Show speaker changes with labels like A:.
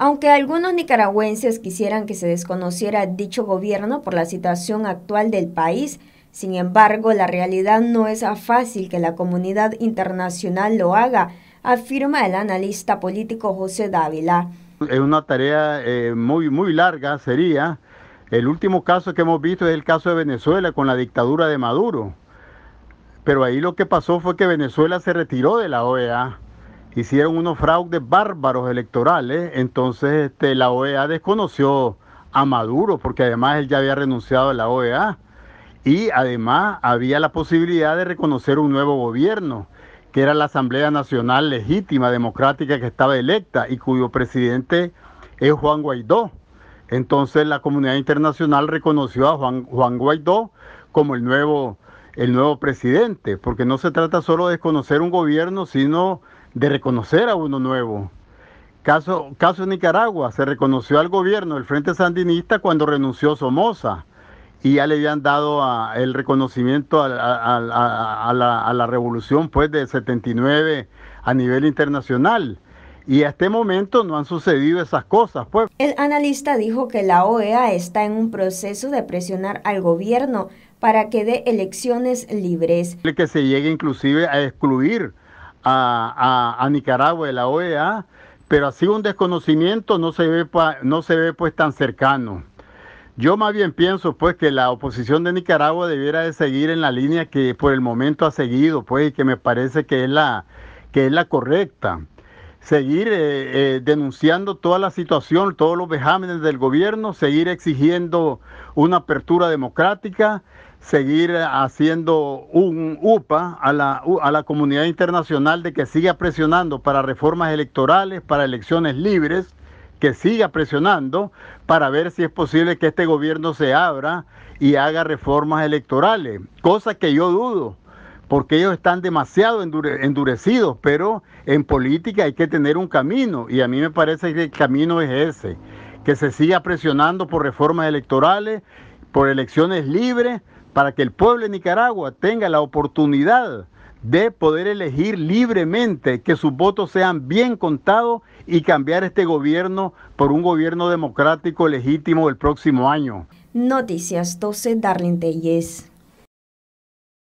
A: Aunque algunos nicaragüenses quisieran que se desconociera dicho gobierno por la situación actual del país, sin embargo, la realidad no es fácil que la comunidad internacional lo haga, afirma el analista político José Dávila.
B: Es una tarea eh, muy, muy larga, sería. El último caso que hemos visto es el caso de Venezuela con la dictadura de Maduro. Pero ahí lo que pasó fue que Venezuela se retiró de la OEA hicieron unos fraudes bárbaros electorales, entonces este, la OEA desconoció a Maduro, porque además él ya había renunciado a la OEA, y además había la posibilidad de reconocer un nuevo gobierno, que era la Asamblea Nacional Legítima, Democrática, que estaba electa y cuyo presidente es Juan Guaidó. Entonces la comunidad internacional reconoció a Juan, Juan Guaidó como el nuevo, el nuevo presidente, porque no se trata solo de desconocer un gobierno, sino de reconocer a uno nuevo. Caso, caso Nicaragua, se reconoció al gobierno del Frente Sandinista cuando renunció Somoza y ya le habían dado el reconocimiento a, la, revolución pues de 79 a nivel internacional. Y a este momento no han sucedido esas cosas, pues.
A: El analista dijo que la OEA está en un proceso de presionar al gobierno para que dé elecciones libres.
B: Que se llegue inclusive a excluir a, Nicaragua de la OEA, pero así un desconocimiento no se ve, no se ve pues tan cercano. Yo más bien pienso pues que la oposición de Nicaragua debiera de seguir en la línea que por el momento ha seguido, pues, y que me parece que es la, que es la correcta seguir eh, eh, denunciando toda la situación, todos los vejámenes del gobierno, seguir exigiendo una apertura democrática, seguir haciendo un UPA a la, a la comunidad internacional de que siga presionando para reformas electorales, para elecciones libres, que siga presionando para ver si es posible que este gobierno se abra y haga reformas electorales, cosa que yo dudo porque ellos están demasiado endurecidos, pero en política hay que tener un camino y a mí me parece que el camino es ese, que se siga presionando por reformas electorales, por elecciones libres, para que el pueblo de Nicaragua tenga la oportunidad de poder elegir libremente, que sus votos sean bien contados y cambiar este gobierno por un gobierno democrático legítimo el próximo año.
A: Noticias 12, Darlene